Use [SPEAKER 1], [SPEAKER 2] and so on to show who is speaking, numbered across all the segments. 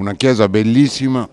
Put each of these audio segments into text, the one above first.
[SPEAKER 1] una chiesa bellissima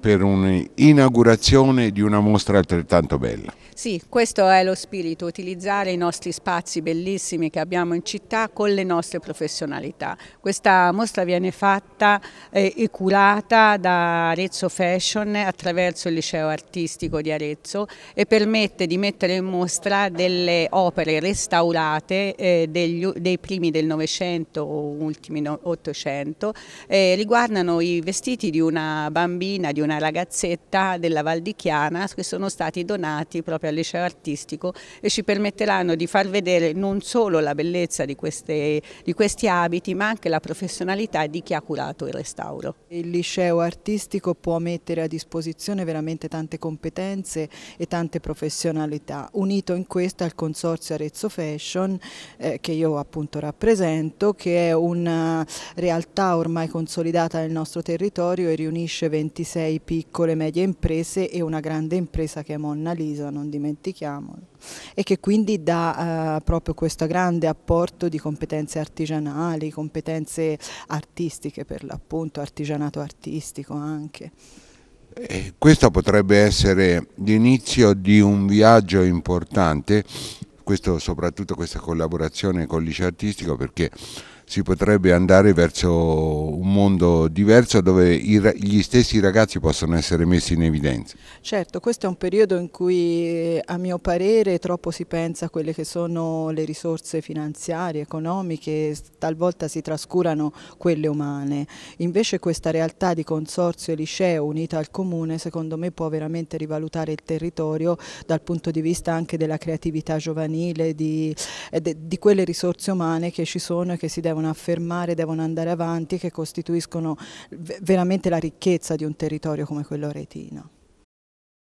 [SPEAKER 1] per un'inaugurazione di una mostra altrettanto bella.
[SPEAKER 2] Sì, questo è lo spirito, utilizzare i nostri spazi bellissimi che abbiamo in città con le nostre professionalità. Questa mostra viene fatta eh, e curata da Arezzo Fashion attraverso il liceo artistico di Arezzo e permette di mettere in mostra delle opere restaurate eh, dei primi del Novecento o ultimi Ottocento. Eh, riguardano i vestiti di una bambina, di una ragazzetta della Val di Chiana che sono stati donati proprio al liceo artistico e ci permetteranno di far vedere non solo la bellezza di, queste, di questi abiti ma anche la professionalità di chi ha curato il restauro.
[SPEAKER 3] Il liceo artistico può mettere a disposizione veramente tante competenze e tante professionalità, unito in questo al Consorzio Arezzo Fashion eh, che io appunto rappresento, che è una realtà ormai consolidata nel nostro territorio e riunisce 26 6 piccole e medie imprese e una grande impresa che è Monna Lisa, non dimentichiamolo, e che quindi dà eh, proprio questo grande apporto di competenze artigianali, competenze artistiche per l'appunto, artigianato artistico anche. E eh,
[SPEAKER 1] questo potrebbe essere l'inizio di un viaggio importante, questo, soprattutto questa collaborazione con il liceo artistico perché si potrebbe andare verso un mondo diverso dove gli stessi ragazzi possono essere messi in evidenza.
[SPEAKER 3] Certo, questo è un periodo in cui eh, a mio parere troppo si pensa a quelle che sono le risorse finanziarie, economiche, talvolta si trascurano quelle umane. Invece questa realtà di consorzio e liceo unita al comune secondo me può veramente rivalutare il territorio dal punto di vista anche della creatività giovanile, di, eh, di quelle risorse umane che ci sono e che si devono devono affermare, devono andare avanti, che costituiscono veramente la ricchezza di un territorio come quello retino.